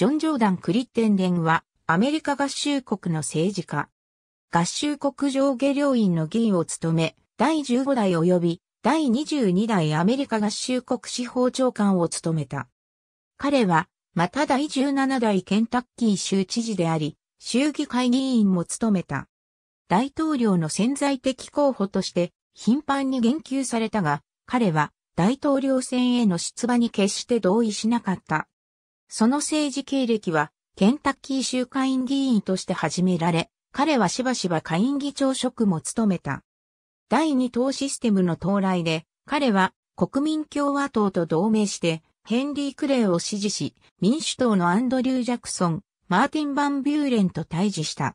ジョン・ジョーダン・クリッテン連は、アメリカ合衆国の政治家。合衆国上下両院の議員を務め、第15代及び第22代アメリカ合衆国司法長官を務めた。彼は、また第17代ケンタッキー州知事であり、衆議会議員も務めた。大統領の潜在的候補として頻繁に言及されたが、彼は大統領選への出馬に決して同意しなかった。その政治経歴は、ケンタッキー州下院議員として始められ、彼はしばしば下院議長職も務めた。第二党システムの到来で、彼は国民共和党と同盟して、ヘンリー・クレイを支持し、民主党のアンドリュー・ジャクソン、マーティン・バン・ビューレンと対峙した。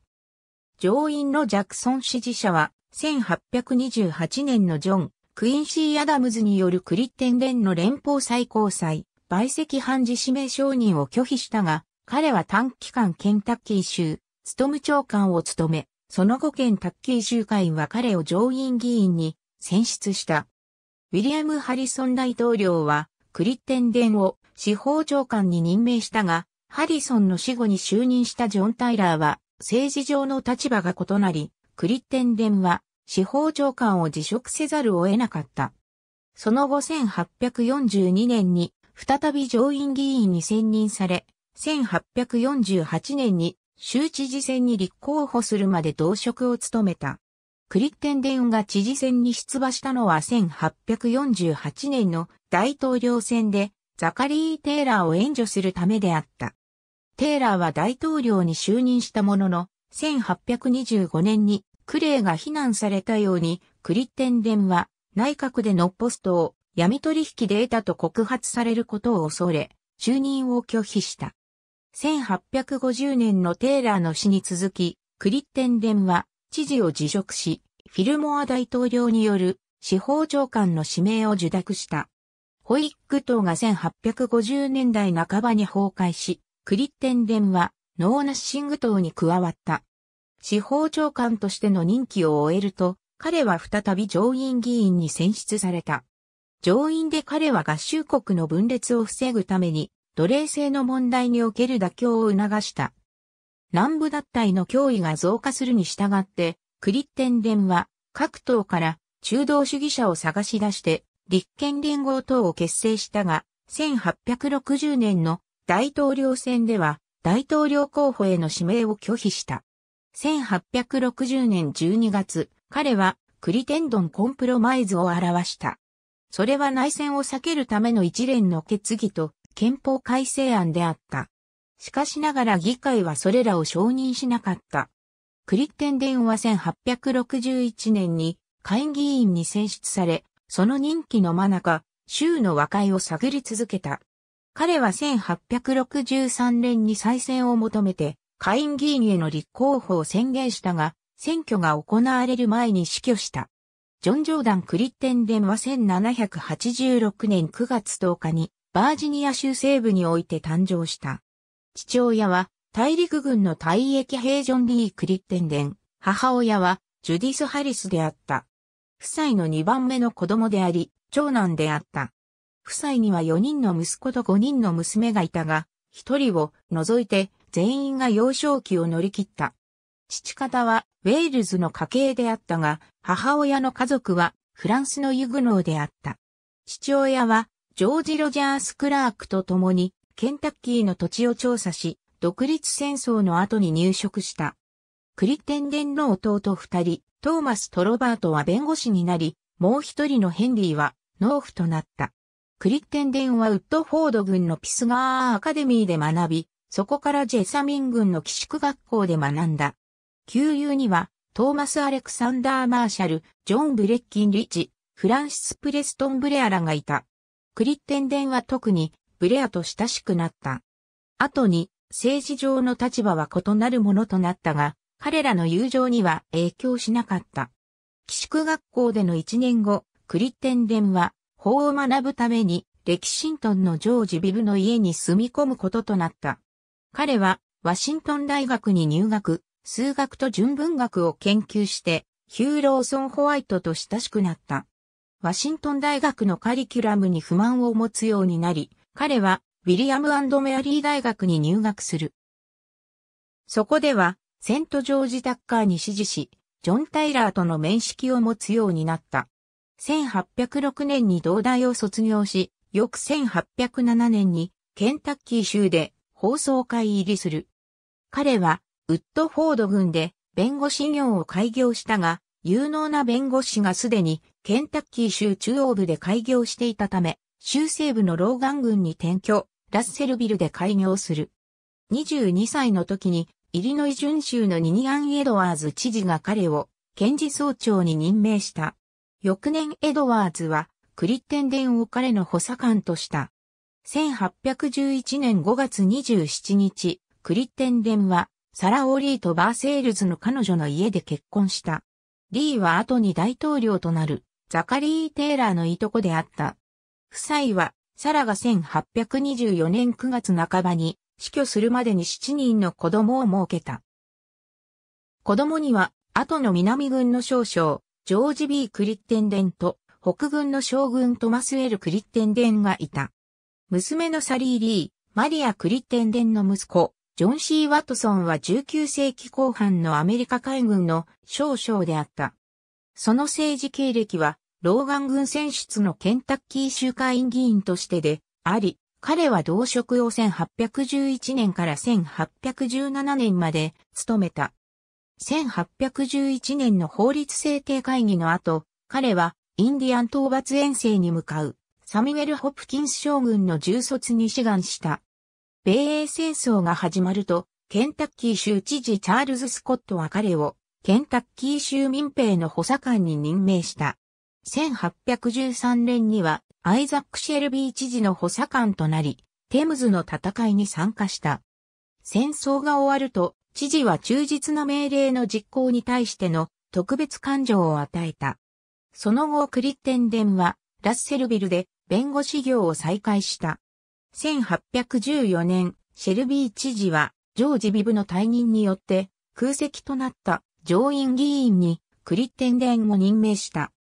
上院のジャクソン支持者は、1828年のジョン、クインシー・アダムズによるクリッテン連の連邦最高裁、売石判事指名承認を拒否したが、彼は短期間ケンタッキー州、務務長官を務め、その後ケンタッキー州会は彼を上院議員に選出した。ウィリアム・ハリソン大統領は、クリッテンデンを司法長官に任命したが、ハリソンの死後に就任したジョン・タイラーは、政治上の立場が異なり、クリッテンデンは司法長官を辞職せざるを得なかった。その後1842年に再び上院議員に選任され、1848年に州知事選に立候補するまで同職を務めた。クリッテンデンが知事選に出馬したのは1848年の大統領選でザカリー・テイラーを援助するためであった。テイラーは大統領に就任したものの、1825年にクレーが非難されたように、クリッテンデンは内閣でのポストを闇取引で得たと告発されることを恐れ、就任を拒否した。1850年のテーラーの死に続き、クリッテンデンは知事を辞職し、フィルモア大統領による司法長官の指名を受諾した。ホイック党が1850年代半ばに崩壊し、クリッテンデンはノーナッシング党に加わった。司法長官としての任期を終えると、彼は再び上院議員に選出された。上院で彼は合衆国の分裂を防ぐために、奴隷制の問題における妥協を促した。南部脱退の脅威が増加するに従って、クリッテン連は各党から中道主義者を探し出して、立憲連合等を結成したが、1860年の大統領選では大統領候補への指名を拒否した。1860年12月、彼はクリテンドンコンプロマイズを表した。それは内戦を避けるための一連の決議と憲法改正案であった。しかしながら議会はそれらを承認しなかった。クリッテンデンは1861年に会議員に選出され、その任期の真中、州の和解を探り続けた。彼は1863年に再選を求めて、下院議員への立候補を宣言したが、選挙が行われる前に死去した。ジョン・ジョーダン・クリッテンデンは1786年9月10日にバージニア州西部において誕生した。父親は大陸軍の退役兵ジョン・リー・クリッテンデン、母親はジュディス・ハリスであった。夫妻の2番目の子供であり、長男であった。夫妻には4人の息子と5人の娘がいたが、1人を除いて全員が幼少期を乗り切った。父方はウェールズの家系であったが、母親の家族はフランスのユグノーであった。父親はジョージ・ロジャース・クラークと共にケンタッキーの土地を調査し、独立戦争の後に入植した。クリテンデンの弟二人、トーマス・トロバートは弁護士になり、もう一人のヘンリーは農夫となった。クリテンデンはウッドフォード軍のピスガーアカデミーで学び、そこからジェサミン軍の寄宿学校で学んだ。旧友には、トーマス・アレクサンダー・マーシャル、ジョン・ブレッキン・リッチ、フランシス・プレストン・ブレアらがいた。クリッテンデンは特に、ブレアと親しくなった。後に、政治上の立場は異なるものとなったが、彼らの友情には影響しなかった。寄宿学校での1年後、クリッテンデンは、法を学ぶために、レキシントンのジョージ・ビブの家に住み込むこととなった。彼は、ワシントン大学に入学、数学と純文学を研究して、ヒューローソン・ホワイトと親しくなった。ワシントン大学のカリキュラムに不満を持つようになり、彼はウィリアムメアリー大学に入学する。そこでは、セント・ジョージ・タッカーに支持し、ジョン・タイラーとの面識を持つようになった。1806年に同大を卒業し、翌1807年にケンタッキー州で放送会入りする。彼はウッドフォード軍で弁護士業を開業したが、有能な弁護士がすでにケンタッキー州中央部で開業していたため、州西部のローガン郡に転居、ラッセルビルで開業する。22歳の時に、イリノイ準州のニニアン・エドワーズ知事が彼を検事総長に任命した。翌年エドワーズはクリッテンデンを彼の補佐官とした。1811年5月27日、クリッテンデンはサラ・オーリーとバーセールズの彼女の家で結婚した。リーは後に大統領となるザカリー・テイラーのいとこであった。夫妻は、サラが1824年9月半ばに死去するまでに7人の子供を設けた。子供には、後の南軍の少将、ジョージ・ B・ クリッテンデンと、北軍の将軍トマス・エル・クリッテンデンがいた。娘のサリー・リー、マリア・クリッテンデンの息子、ジョン・シー・ワトソンは19世紀後半のアメリカ海軍の少将であった。その政治経歴は、老眼軍選出のケンタッキー州会議員としてであり、彼は同職を1811年から1817年まで務めた。1811年の法律制定会議の後、彼はインディアン討伐遠征に向かうサミュエル・ホプキンス将軍の重卒に志願した。米英戦争が始まると、ケンタッキー州知事チャールズ・スコットは彼を、ケンタッキー州民兵の補佐官に任命した。1813年には、アイザック・シェルビー知事の補佐官となり、テムズの戦いに参加した。戦争が終わると、知事は忠実な命令の実行に対しての特別感情を与えた。その後、クリッテンデンは、ラッセルビルで弁護士業を再開した。1814年、シェルビー知事は、ジョージ・ビブの退任によって、空席となった上院議員にクリッテンデンを任命した。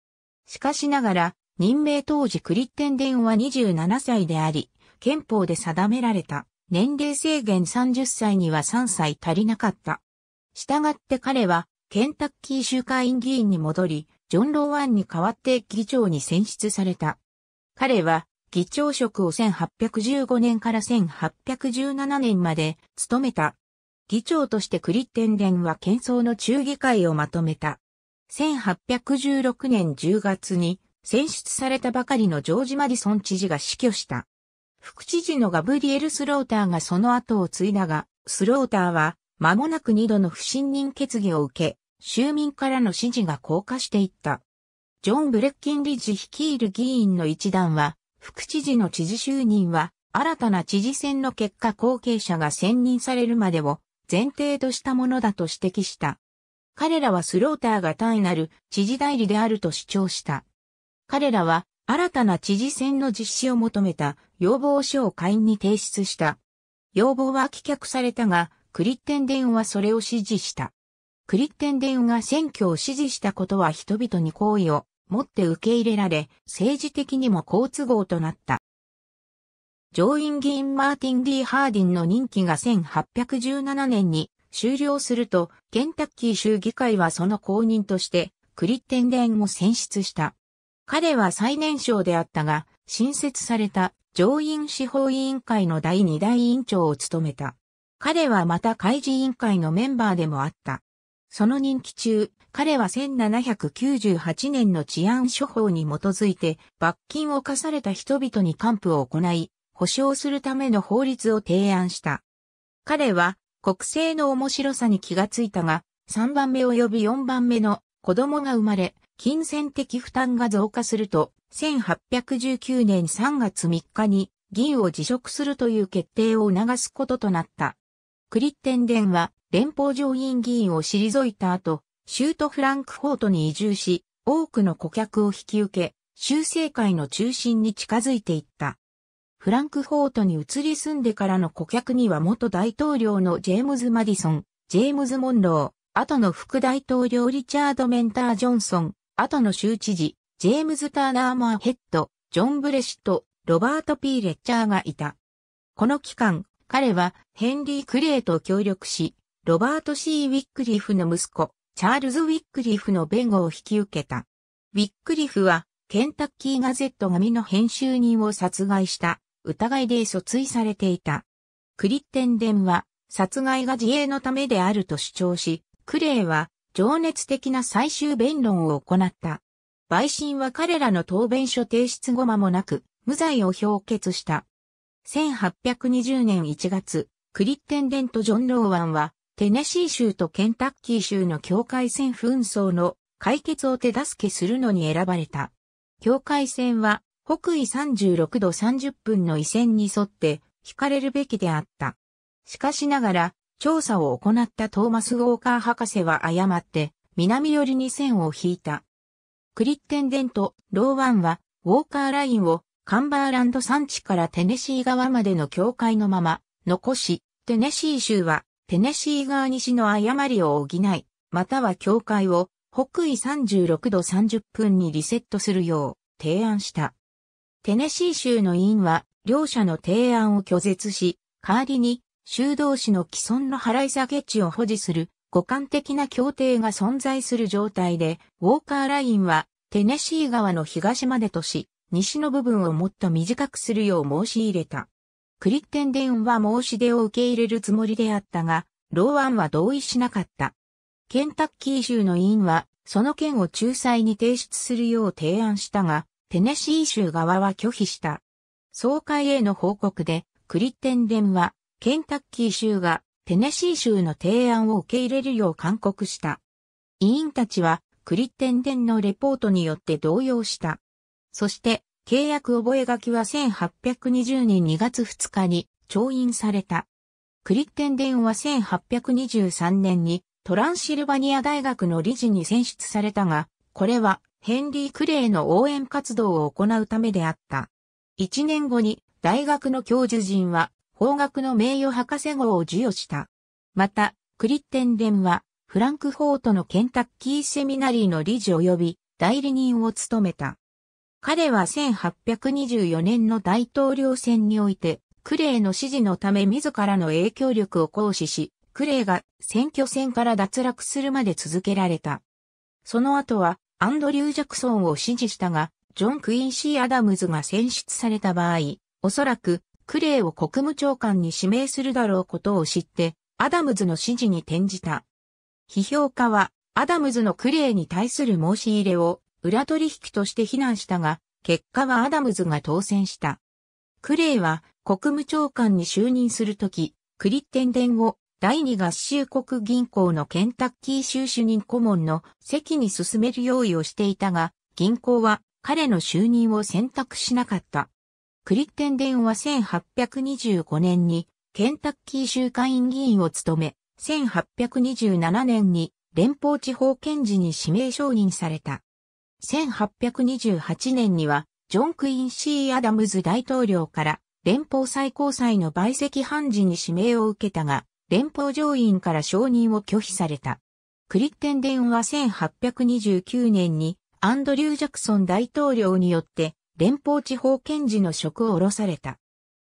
しかしながら、任命当時クリッテンデンは27歳であり、憲法で定められた年齢制限30歳には3歳足りなかった。したがって彼は、ケンタッキー州会員議員に戻り、ジョン・ローワンに代わって議長に選出された。彼は、議長職を1815年から1817年まで務めた。議長としてクリッテンデンは喧騒の中議会をまとめた。1816年10月に選出されたばかりのジョージ・マディソン知事が死去した。副知事のガブリエル・スローターがその後を継いだが、スローターは間もなく二度の不信任決議を受け、州民からの支持が降下していった。ジョン・ブレッキン理事率いる議員の一団は、副知事の知事就任は、新たな知事選の結果後継者が選任されるまでを前提としたものだと指摘した。彼らはスローターが単なる知事代理であると主張した。彼らは新たな知事選の実施を求めた要望書を会員に提出した。要望は棄却されたが、クリッテンデンはそれを支持した。クリッテンデンが選挙を支持したことは人々に好意をもって受け入れられ、政治的にも好都合となった。上院議員マーティン・ D・ ハーディンの任期が1817年に終了すると、ケンタッキー州議会はその後任として、クリッテンデンを選出した。彼は最年少であったが、新設された上院司法委員会の第2代委員長を務めた。彼はまた開示委員会のメンバーでもあった。その任期中、彼は1798年の治安処方に基づいて罰金を課された人々に還付を行い、保障するための法律を提案した。彼は国政の面白さに気がついたが、3番目及び4番目の子供が生まれ、金銭的負担が増加すると、1819年3月3日に議員を辞職するという決定を促すこととなった。クリッテンデンは連邦上院議員を退いた後、シュートフランクフォートに移住し、多くの顧客を引き受け、修正会の中心に近づいていった。フランクフォートに移り住んでからの顧客には元大統領のジェームズ・マディソン、ジェームズ・モンロー、後の副大統領リチャード・メンター・ジョンソン、後の州知事、ジェームズ・ターナー・マーヘッド、ジョン・ブレシット、ロバート・ピー・レッチャーがいた。この期間、彼はヘンリー・クレイと協力し、ロバート・シー・ウィックリフの息子、チャールズ・ウィックリフの弁護を引き受けた。ウィックリフは、ケンタッキー・ガゼット紙の編集人を殺害した疑いで訴追されていた。クリッテンデンは、殺害が自衛のためであると主張し、クレイは、情熱的な最終弁論を行った。陪審は彼らの答弁書提出後間もなく、無罪を評決した。1820年1月、クリッテンデンとジョン・ローワンは、テネシー州とケンタッキー州の境界線紛争の解決を手助けするのに選ばれた。境界線は北緯36度30分の緯線に沿って引かれるべきであった。しかしながら、調査を行ったトーマス・ウォーカー博士は誤って、南寄りに線を引いた。クリッテンデンとローワンは、ウォーカーラインをカンバーランド山地からテネシー側までの境界のまま、残し、テネシー州はテネシー側西の誤りを補い、または境界を北緯36度30分にリセットするよう提案した。テネシー州の委員は両者の提案を拒絶し、代わりに州同士の既存の払い下げ値を保持する互換的な協定が存在する状態で、ウォーカーラインはテネシー川の東までとし、西の部分をもっと短くするよう申し入れた。クリッテンデンは申し出を受け入れるつもりであったが、ローアンは同意しなかった。ケンタッキー州の委員は、その件を仲裁に提出するよう提案したが、テネシー州側は拒否した。総会への報告で、クリッテンデンは、ケンタッキー州がテネシー州の提案を受け入れるよう勧告した。委員たちは、クリッテンデンのレポートによって動揺した。そして、契約覚書は1820年2月2日に調印された。クリッテンデンは1823年にトランシルバニア大学の理事に選出されたが、これはヘンリー・クレイの応援活動を行うためであった。1年後に大学の教授陣は法学の名誉博士号を授与した。また、クリッテンデンはフランクフォートのケンタッキーセミナリーの理事及び代理人を務めた。彼は1824年の大統領選において、クレイの支持のため自らの影響力を行使し、クレイが選挙戦から脱落するまで続けられた。その後は、アンドリュー・ジャクソンを支持したが、ジョン・クイーンシー・アダムズが選出された場合、おそらく、クレイを国務長官に指名するだろうことを知って、アダムズの支持に転じた。批評家は、アダムズのクレイに対する申し入れを裏取引として非難したが、結果はアダムズが当選した。クレイは国務長官に就任するとき、クリッテンデンを第二合衆国銀行のケンタッキー州主任顧問の席に進める用意をしていたが、銀行は彼の就任を選択しなかった。クリッテンデンは1825年にケンタッキー州会員議員を務め、1827年に連邦地方検事に指名承認された。1828年には、ジョン・クインシー・アダムズ大統領から連邦最高裁の陪席判事に指名を受けたが、連邦上院から承認を拒否された。クリッテンデンは1829年にアンドリュー・ジャクソン大統領によって連邦地方検事の職を下ろされた。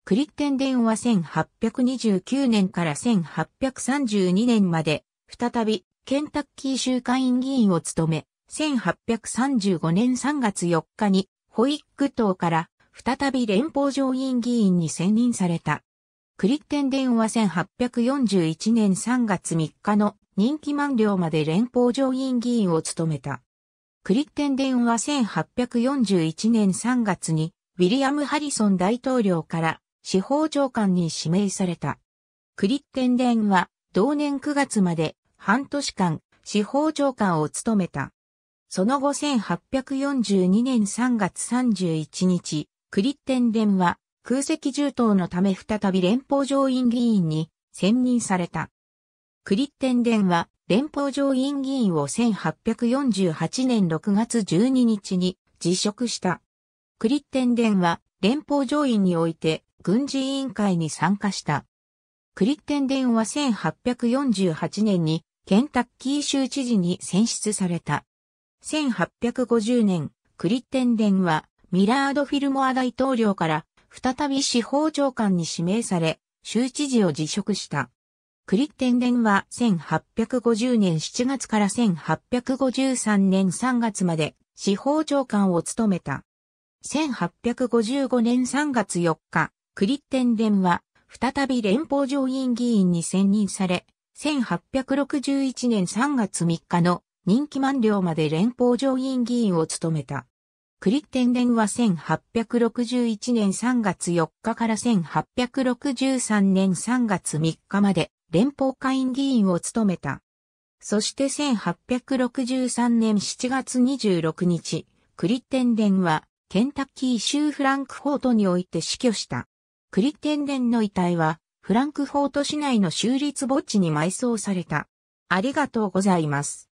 クリッテンデンは1829年から1832年まで再びケンタッキー州下院議員を務め、1835年3月4日に、ホイック島から再び連邦上院議員に選任された。クリッテンデンは1841年3月3日の任期満了まで連邦上院議員を務めた。クリッテンデンは1841年3月にウィリアム・ハリソン大統領から司法長官に指名された。クリッテンデンは同年9月まで半年間司法長官を務めた。その後1842年3月31日、クリッテンデンは空席重刀のため再び連邦上院議員に選任された。クリッテンデンは連邦上院議員を1848年6月12日に辞職した。クリッテンデンは連邦上院において軍事委員会に参加した。クリッテンデンは1848年にケンタッキー州知事に選出された。1850年、クリッテンデンはミラード・フィルモア大統領から再び司法長官に指名され、州知事を辞職した。クリッテンデンは1850年7月から1853年3月まで司法長官を務めた。1855年3月4日、クリッテンデンは再び連邦上院議員に選任され、1861年3月3日の任期満了まで連邦上院議員を務めた。クリッテンデンは1861年3月4日から1863年3月3日まで連邦下院議員を務めた。そして1863年7月26日、クリッテンデンはケンタッキー州フランクフォートにおいて死去した。クリッテンデンの遺体はフランクフォート市内の州立墓地に埋葬された。ありがとうございます。